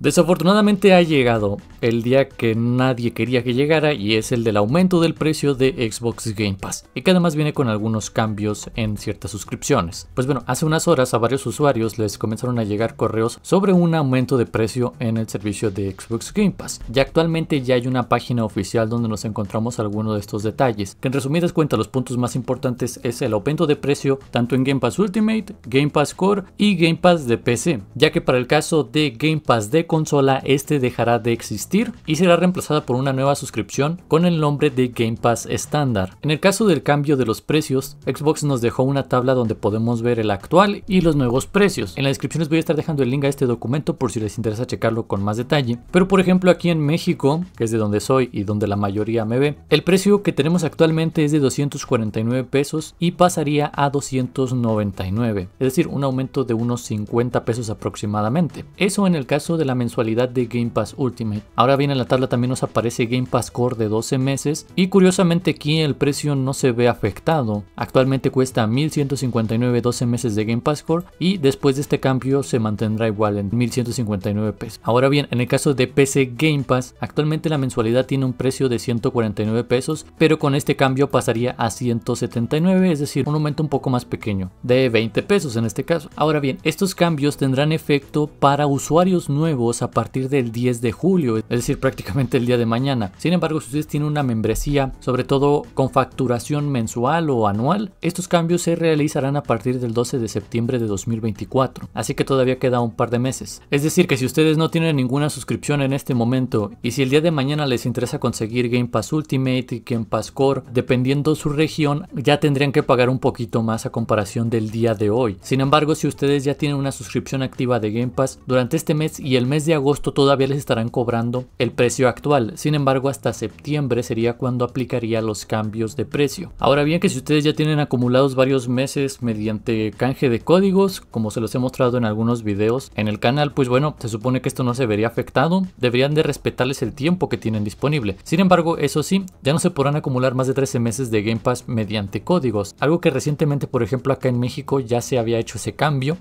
Desafortunadamente ha llegado el día que nadie quería que llegara y es el del aumento del precio de Xbox Game Pass y que además viene con algunos cambios en ciertas suscripciones. Pues bueno, hace unas horas a varios usuarios les comenzaron a llegar correos sobre un aumento de precio en el servicio de Xbox Game Pass. Ya actualmente ya hay una página oficial donde nos encontramos algunos de estos detalles, que en resumidas cuentas los puntos más importantes es el aumento de precio tanto en Game Pass Ultimate, Game Pass Core y Game Pass de PC, ya que para el caso de Game Pass de consola, este dejará de existir y será reemplazada por una nueva suscripción con el nombre de Game Pass estándar. En el caso del cambio de los precios, Xbox nos dejó una tabla donde podemos ver el actual y los nuevos precios. En la descripción les voy a estar dejando el link a este documento por si les interesa checarlo con más detalle. Pero por ejemplo aquí en México, que es de donde soy y donde la mayoría me ve, el precio que tenemos actualmente es de 249 pesos y pasaría a 299, es decir, un aumento de unos 50 pesos aproximadamente. Eso en el caso de la mensualidad de Game Pass Ultimate. Ahora bien en la tabla también nos aparece Game Pass Core de 12 meses y curiosamente aquí el precio no se ve afectado. Actualmente cuesta 1159 12 meses de Game Pass Core y después de este cambio se mantendrá igual en 1159 pesos. Ahora bien en el caso de PC Game Pass actualmente la mensualidad tiene un precio de 149 pesos pero con este cambio pasaría a 179 es decir un aumento un poco más pequeño de 20 pesos en este caso. Ahora bien estos cambios tendrán efecto para usuarios nuevos a partir del 10 de julio, es decir, prácticamente el día de mañana. Sin embargo, si ustedes tienen una membresía, sobre todo con facturación mensual o anual, estos cambios se realizarán a partir del 12 de septiembre de 2024, así que todavía queda un par de meses. Es decir, que si ustedes no tienen ninguna suscripción en este momento y si el día de mañana les interesa conseguir Game Pass Ultimate y Game Pass Core, dependiendo su región, ya tendrían que pagar un poquito más a comparación del día de hoy. Sin embargo, si ustedes ya tienen una suscripción activa de Game Pass durante este mes y el mes de agosto todavía les estarán cobrando el precio actual, sin embargo hasta septiembre sería cuando aplicaría los cambios de precio. Ahora bien que si ustedes ya tienen acumulados varios meses mediante canje de códigos, como se los he mostrado en algunos videos en el canal, pues bueno, se supone que esto no se vería afectado, deberían de respetarles el tiempo que tienen disponible. Sin embargo, eso sí, ya no se podrán acumular más de 13 meses de Game Pass mediante códigos, algo que recientemente por ejemplo acá en México ya se había hecho ese cambio,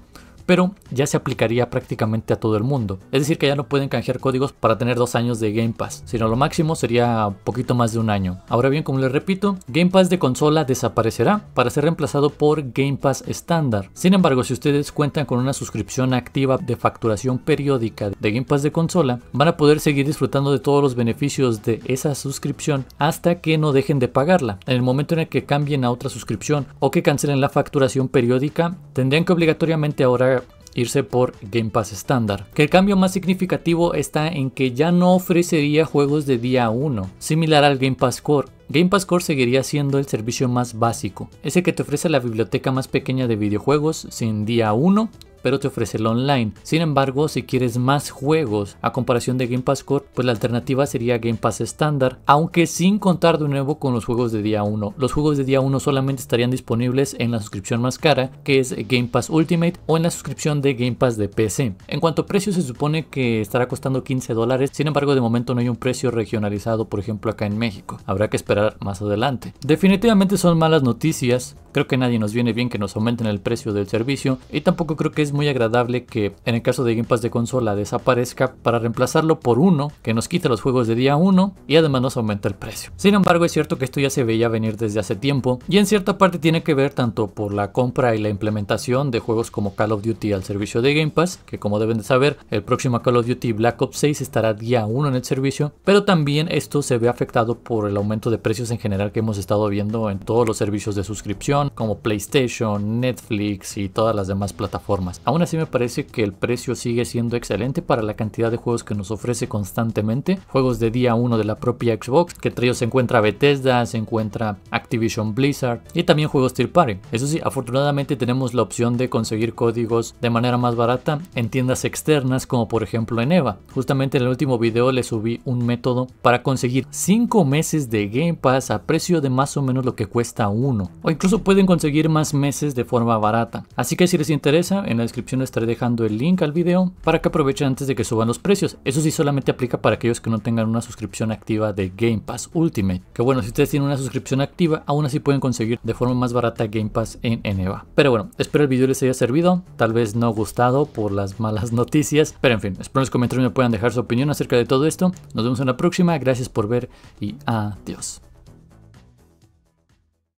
pero ya se aplicaría prácticamente a todo el mundo. Es decir, que ya no pueden canjear códigos para tener dos años de Game Pass, sino lo máximo sería poquito más de un año. Ahora bien, como les repito, Game Pass de consola desaparecerá para ser reemplazado por Game Pass estándar. Sin embargo, si ustedes cuentan con una suscripción activa de facturación periódica de Game Pass de consola, van a poder seguir disfrutando de todos los beneficios de esa suscripción hasta que no dejen de pagarla. En el momento en el que cambien a otra suscripción o que cancelen la facturación periódica, tendrían que obligatoriamente ahora irse por Game Pass estándar. Que el cambio más significativo está en que ya no ofrecería juegos de día 1, similar al Game Pass Core. Game Pass Core seguiría siendo el servicio más básico, ese que te ofrece la biblioteca más pequeña de videojuegos sin día 1 pero te ofrece el online. Sin embargo, si quieres más juegos a comparación de Game Pass Core, pues la alternativa sería Game Pass estándar, aunque sin contar de nuevo con los juegos de día 1. Los juegos de día 1 solamente estarían disponibles en la suscripción más cara, que es Game Pass Ultimate, o en la suscripción de Game Pass de PC. En cuanto a precio, se supone que estará costando 15 dólares, sin embargo, de momento no hay un precio regionalizado, por ejemplo, acá en México. Habrá que esperar más adelante. Definitivamente son malas noticias Creo que nadie nos viene bien que nos aumenten el precio del servicio y tampoco creo que es muy agradable que en el caso de Game Pass de consola desaparezca para reemplazarlo por uno que nos quita los juegos de día 1 y además nos aumenta el precio. Sin embargo, es cierto que esto ya se veía venir desde hace tiempo y en cierta parte tiene que ver tanto por la compra y la implementación de juegos como Call of Duty al servicio de Game Pass, que como deben de saber, el próximo Call of Duty Black Ops 6 estará día 1 en el servicio, pero también esto se ve afectado por el aumento de precios en general que hemos estado viendo en todos los servicios de suscripción como PlayStation, Netflix y todas las demás plataformas. Aún así me parece que el precio sigue siendo excelente para la cantidad de juegos que nos ofrece constantemente. Juegos de día 1 de la propia Xbox, que entre ellos se encuentra Bethesda, se encuentra Activision Blizzard y también juegos Tier Party. Eso sí, afortunadamente tenemos la opción de conseguir códigos de manera más barata en tiendas externas como por ejemplo en EVA. Justamente en el último video le subí un método para conseguir 5 meses de Game Pass a precio de más o menos lo que cuesta uno. O incluso pueden conseguir más meses de forma barata. Así que si les interesa, en la descripción les estaré dejando el link al video para que aprovechen antes de que suban los precios. Eso sí solamente aplica para aquellos que no tengan una suscripción activa de Game Pass Ultimate. Que bueno, si ustedes tienen una suscripción activa, aún así pueden conseguir de forma más barata Game Pass en Eneva. Pero bueno, espero el video les haya servido, tal vez no gustado por las malas noticias, pero en fin, espero en los comentarios me puedan dejar su opinión acerca de todo esto. Nos vemos en la próxima, gracias por ver y adiós.